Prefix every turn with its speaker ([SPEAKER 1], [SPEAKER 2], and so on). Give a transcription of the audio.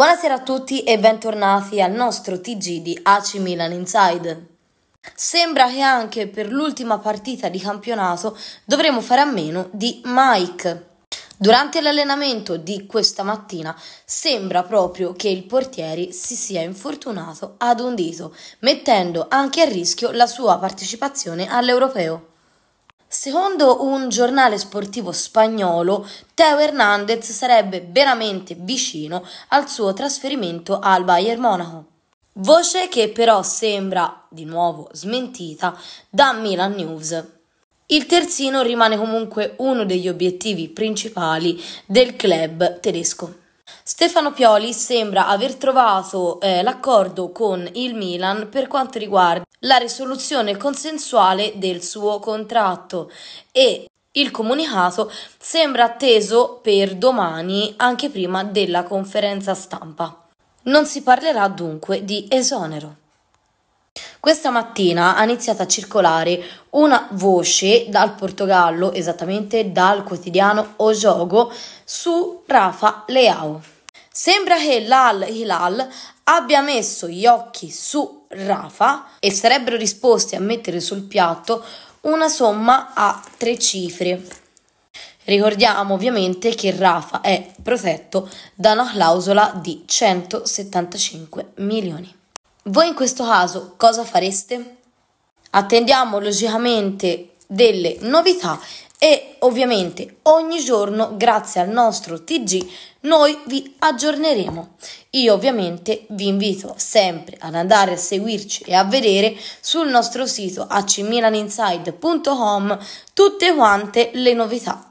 [SPEAKER 1] Buonasera a tutti e bentornati al nostro TG di AC Milan Inside. Sembra che anche per l'ultima partita di campionato dovremo fare a meno di Mike. Durante l'allenamento di questa mattina sembra proprio che il portiere si sia infortunato ad un dito, mettendo anche a rischio la sua partecipazione all'Europeo. Secondo un giornale sportivo spagnolo, Teo Hernandez sarebbe veramente vicino al suo trasferimento al Bayern Monaco. Voce che però sembra di nuovo smentita da Milan News. Il terzino rimane comunque uno degli obiettivi principali del club tedesco. Stefano Pioli sembra aver trovato eh, l'accordo con il Milan per quanto riguarda la risoluzione consensuale del suo contratto e il comunicato sembra atteso per domani, anche prima della conferenza stampa. Non si parlerà dunque di esonero. Questa mattina ha iniziato a circolare una voce dal Portogallo, esattamente dal quotidiano O Jogo, su Rafa Leao. Sembra che l'Al Hilal abbia messo gli occhi su Rafa e sarebbero disposti a mettere sul piatto una somma a tre cifre. Ricordiamo ovviamente che Rafa è protetto da una clausola di 175 milioni. Voi in questo caso cosa fareste? Attendiamo logicamente delle novità e ovviamente ogni giorno grazie al nostro TG noi vi aggiorneremo. Io ovviamente vi invito sempre ad andare a seguirci e a vedere sul nostro sito acmilaninside.com tutte quante le novità.